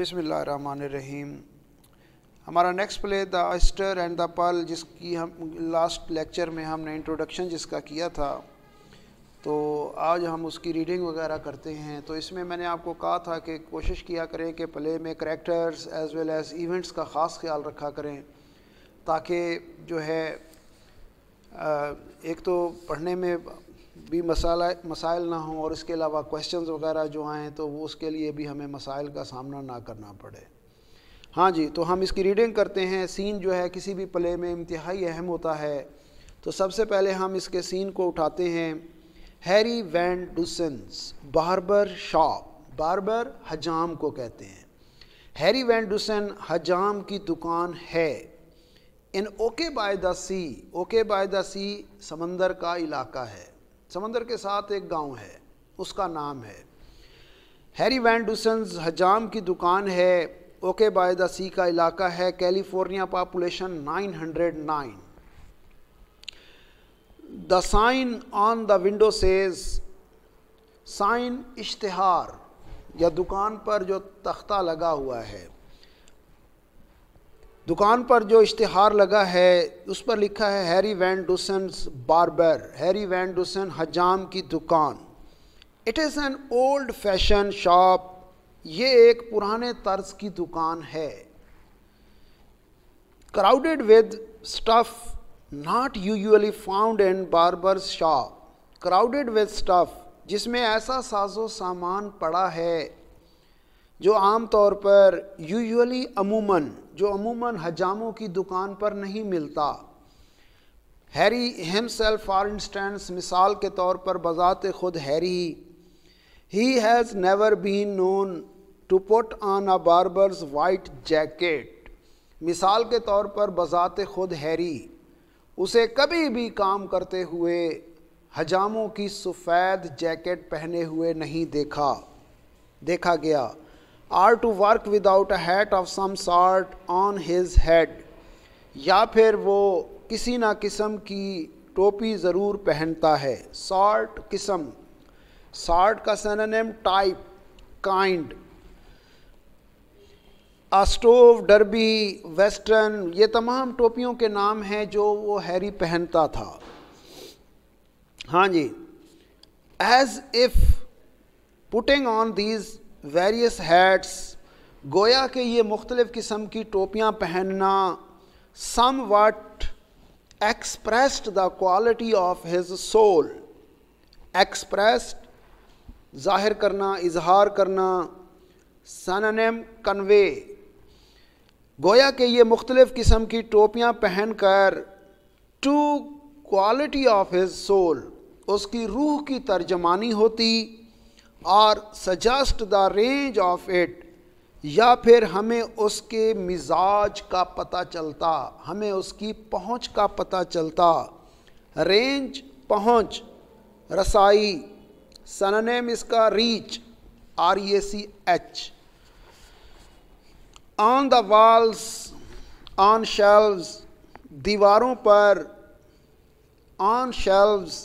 रहीम हमारा next play the oyster and the pearl जिसकी हम लास्ट लेक्चर में हमने इंट्रोडक्शन जिसका किया था तो आज हम उसकी रीडिंग वगैरह करते हैं तो इसमें मैंने आपको कहा था कि कोशिश किया करें कि प्ले में characters as well as events का ख़ास ख्याल रखा करें ताकि जो है एक तो पढ़ने में भी मसाला मसाइल ना हों और इसके अलावा क्वेश्चंस वगैरह जो आएँ तो वो उसके लिए भी हमें मसाइल का सामना ना करना पड़े हाँ जी तो हम इसकी रीडिंग करते हैं सीन जो है किसी भी प्ले में इंतहाई अहम होता है तो सबसे पहले हम इसके सीन को उठाते हैं Harry Van Dusen's barber shop barber हजाम को कहते हैं हैरी वैन डुसन हजाम की दुकान है in okay by the sea okay by the sea समंदर का इलाका है समंदर के साथ एक गांव है उसका नाम है हैरी वैन हजाम की दुकान है ओके बाय द सी का इलाका है California population 909 the sign on the window says sign इश्तहार या दुकान पर जो तख्ता लगा हुआ है दुकान पर जो इश्तहार लगा है उस पर लिखा है Harry Van Dusen barber Harry Van Dusen हजाम की दुकान it is an old fashion shop ये एक पुराने तर्ज की दुकान है crowded with stuff not usually found in barber shop crowded with stuff जिसमें ऐसा साजो सामान पड़ा है जो आम तौर पर यूजुअली अमूमन जो अमूमन हजामों की दुकान पर नहीं मिलता हैरी हिमसेल्फ फॉर इंस्टेंस मिसाल के तौर पर बजात खुद हैरी ही has never been known to put on a barber's white jacket मिसाल के तौर पर बजात खुद हैरी उसे कभी भी काम करते हुए हजामों की सफ़ेद जैकेट पहने हुए नहीं देखा देखा गया or to work without a hat of some sort on his head या फिर वो किसी ना किस्म की टोपी ज़रूर पहनता है सॉर्ट किस्म सॉर्ट का सनानेम टाइप काइंड अस्टोव डरबी वेस्टर्न ये तमाम टोपियों के नाम हैं जो वो हैरी पहनता था हाँ जी as if putting on these various hats गोया के ये मुख्तलिफ़ किस्म की टोपियाँ पहनना somewhat expressed the quality of his soul expressed ज़ाहिर करना इजहार करना सनम कन्वे गोया के ये मुख्तलिफ़ किस्म की टोपियाँ पहन कर to quality of his soul उसकी रूह की तर्जमानी होती और suggest the range of it या फिर हमें उसके मिजाज का पता चलता हमें उसकी पहुंच का पता चलता रेंज पहुंच रसाई सननेम इसका reach R A C H on the walls on shelves दीवारों पर ऑन शेल्व्स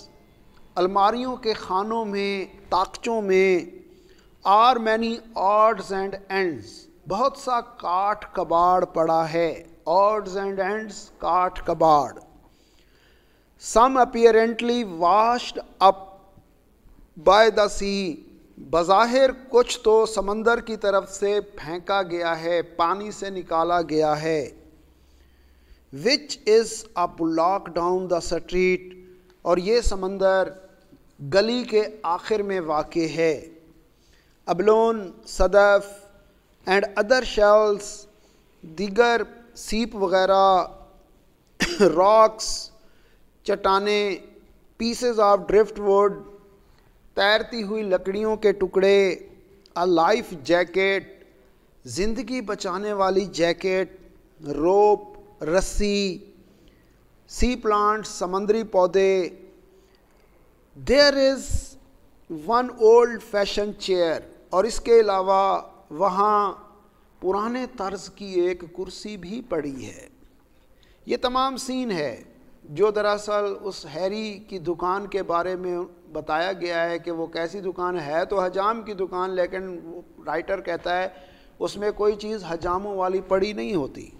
अलमारियों के खानों में ताकचों में are many odds and ends बहुत सा काठ कबाड़ पड़ा है ऑर्ड्स एंड एंड्स काठ कबाड़ some apparently washed up by the sea बज़ाहिर कुछ तो समंदर की तरफ से फेंका गया है पानी से निकाला गया है which is a block down the street और ये समंदर गली के आखिर में वाक़ है अबलोन सदफ़ एंड अदर शेल्स दीगर सीप वगैरह रॉक्स चटाने पीसेज ऑफ ड्रिफ्ट वुड तैरती हुई लकड़ियों के टुकड़े अ लाइफ जैकेट ज़िंदगी बचाने वाली जैकेट रोप रस्सी सी प्लांट्स समंदरी पौधे there is one old fashion chair और इसके अलावा वहाँ पुराने तर्ज की एक कुर्सी भी पड़ी है ये तमाम सीन है जो दरअसल उस हैरी की दुकान के बारे में बताया गया है कि वो कैसी दुकान है तो हजाम की दुकान लेकिन राइटर कहता है उसमें कोई चीज़ हजामों वाली पड़ी नहीं होती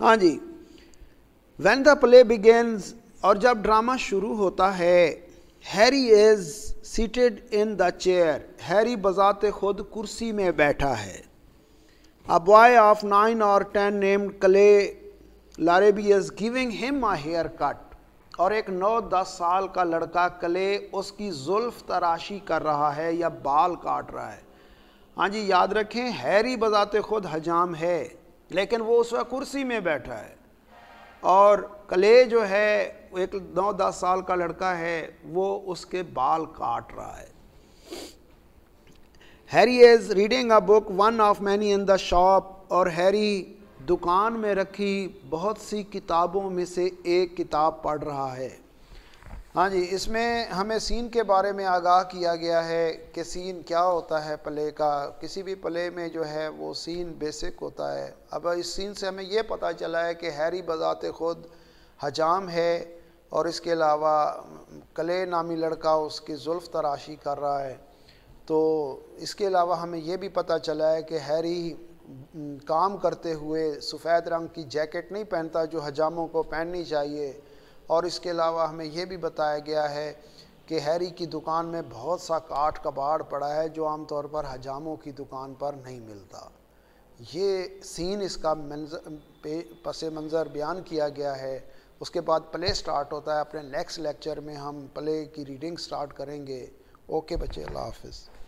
हाँ जी वैन द प्ले बिगेन्स और जब ड्रामा शुरू होता है Harry is seated in the chair Harry बज़ात खुद कुर्सी में बैठा है अ बॉय ऑफ नाइन और ten named Clay Larrabee is giving him a haircut और एक नौ दस साल का लड़का क्ले उसकी जुल्फ तराशी कर रहा है या बाल काट रहा है हाँ जी याद रखें हैरी बजात खुद हजाम है लेकिन वो उस वक्त कुर्सी में बैठा है और कले जो है एक नौ दस साल का लड़का है वो उसके बाल काट रहा है Harry is reading a book one of many in the shop और हैरी दुकान में रखी बहुत सी किताबों में से एक किताब पढ़ रहा है हाँ जी इसमें हमें सीन के बारे में आगाह किया गया है कि सीन क्या होता है प्ले का किसी भी प्ले में जो है वो सीन बेसिक होता है अब इस सीन से हमें ये पता चला है कि हैरी बज़ात खुद हजाम है और इसके अलावा कले नामी लड़का उसकी जुल्फ़ तराशी कर रहा है तो इसके अलावा हमें यह भी पता चला है कि हैरी काम करते हुए सफ़ेद रंग की जैकेट नहीं पहनता जो हजामों को पहननी चाहिए और इसके अलावा हमें यह भी बताया गया है कि हैरी की दुकान में बहुत सा काठ कबाड़ पड़ा है जो आमतौर पर हजामों की दुकान पर नहीं मिलता ये सीन इसका मंजर पस मंज़र बयान किया गया है उसके बाद प्ले स्टार्ट होता है अपने नेक्स्ट लेक्चर में हम प्ले की रीडिंग स्टार्ट करेंगे ओके बच्चे अल्लाह हाफिज़